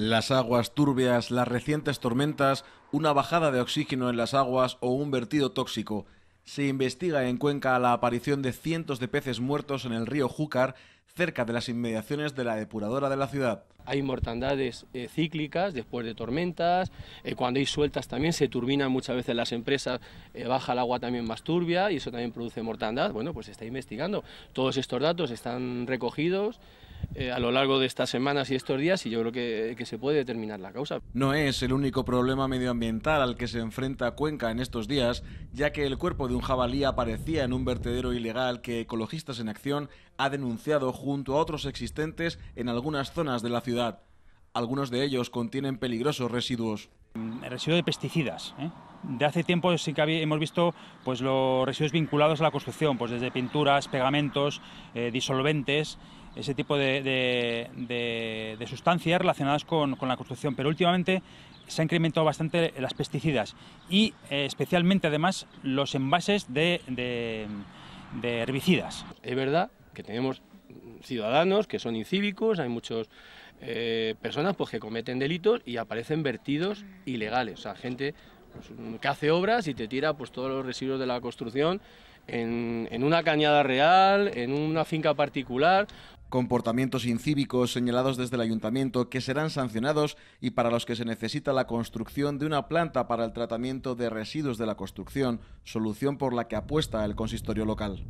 Las aguas turbias, las recientes tormentas, una bajada de oxígeno en las aguas o un vertido tóxico. Se investiga en Cuenca la aparición de cientos de peces muertos en el río Júcar, cerca de las inmediaciones de la depuradora de la ciudad. Hay mortandades eh, cíclicas después de tormentas, eh, cuando hay sueltas también se turbinan muchas veces las empresas, eh, baja el agua también más turbia y eso también produce mortandad. Bueno, pues se está investigando. Todos estos datos están recogidos eh, a lo largo de estas semanas y estos días y yo creo que, se puede determinar la causa. No es el único problema medioambiental al que se enfrenta Cuenca en estos días, ya que el cuerpo de un jabalí aparecía en un vertedero ilegal que Ecologistas en Acción ha denunciado junto a otros existentes en algunas zonas de la ciudad. Algunos de ellos contienen peligrosos residuos. Mm, residuo de pesticidas. ¿eh? De hace tiempo sí que hemos visto pues, los residuos vinculados a la construcción, pues desde pinturas, pegamentos, eh, disolventes, ese tipo de, sustancias relacionadas con, la construcción. Pero últimamente se han incrementado bastante las pesticidas y eh, especialmente además los envases de, de herbicidas. Es verdad que tenemos ciudadanos que son incívicos, hay muchas eh, personas pues, que cometen delitos y aparecen vertidos ilegales, o sea, gente pues, que hace obras y te tira pues, todos los residuos de la construcción en, en una cañada real, en una finca particular comportamientos incívicos señalados desde el ayuntamiento que serán sancionados y para los que se necesita la construcción de una planta para el tratamiento de residuos de la construcción, solución por la que apuesta el consistorio local.